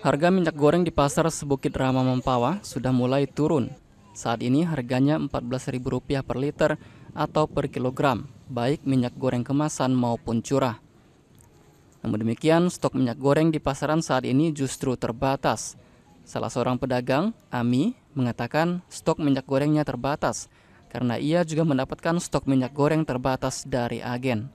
Harga minyak goreng di pasar Sebukit Rama Mempawa sudah mulai turun. Saat ini harganya Rp14.000 per liter atau per kilogram, baik minyak goreng kemasan maupun curah. Namun demikian, stok minyak goreng di pasaran saat ini justru terbatas. Salah seorang pedagang, Ami, mengatakan stok minyak gorengnya terbatas karena ia juga mendapatkan stok minyak goreng terbatas dari agen.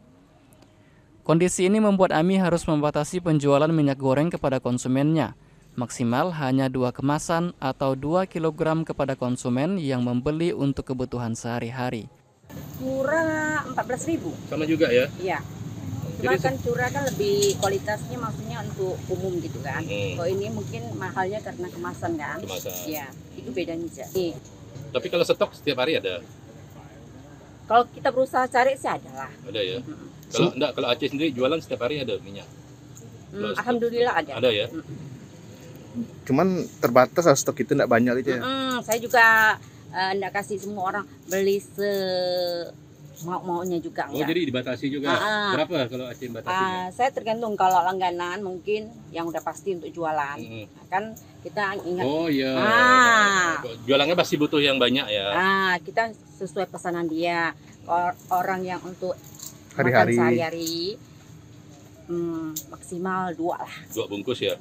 Kondisi ini membuat Ami harus membatasi penjualan minyak goreng kepada konsumennya. Maksimal hanya dua kemasan atau 2 kg kepada konsumen yang membeli untuk kebutuhan sehari-hari. Murah 14.000. Sama juga ya? Iya. Cuma Jadi, kan curah kan lebih kualitasnya maksudnya untuk umum gitu kan. Hmm. Kalau ini mungkin mahalnya karena kemasan kan. Kemasan. Iya, itu bedanya aja. Nih. Iya. Tapi kalau stok setiap hari ada? Kalau kita berusaha cari sih ada lah. Ada ya. Hmm. Kalau enggak kalau Aceh sendiri jualan setiap hari ada minyak. Hmm, Alhamdulillah ada. Ada ya. Hmm. Cuman terbatas stok itu enggak banyak aja. Ya? Hmm, saya juga uh, enggak kasih semua orang beli se mau maunya juga Oh, jadi dibatasi juga. Uh, Berapa kalau Aceh batasnya? Uh, saya tergantung kalau langganan mungkin yang udah pasti untuk jualan. Hmm. Kan kita ingat. Oh iya. Ah. Jualannya pasti butuh yang banyak ya. Ah, kita sesuai pesanan dia. Or, orang yang untuk hari-hari sehari hmm, maksimal dua lah dua bungkus ya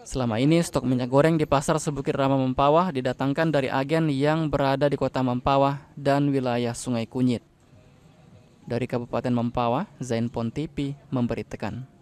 Selama ini stok minyak goreng di pasar Sebukit Rama Mempawah didatangkan dari agen yang berada di kota Mempawah dan wilayah Sungai Kunyit. Dari Kabupaten Mempawah, Zain Pontipi memberitakan.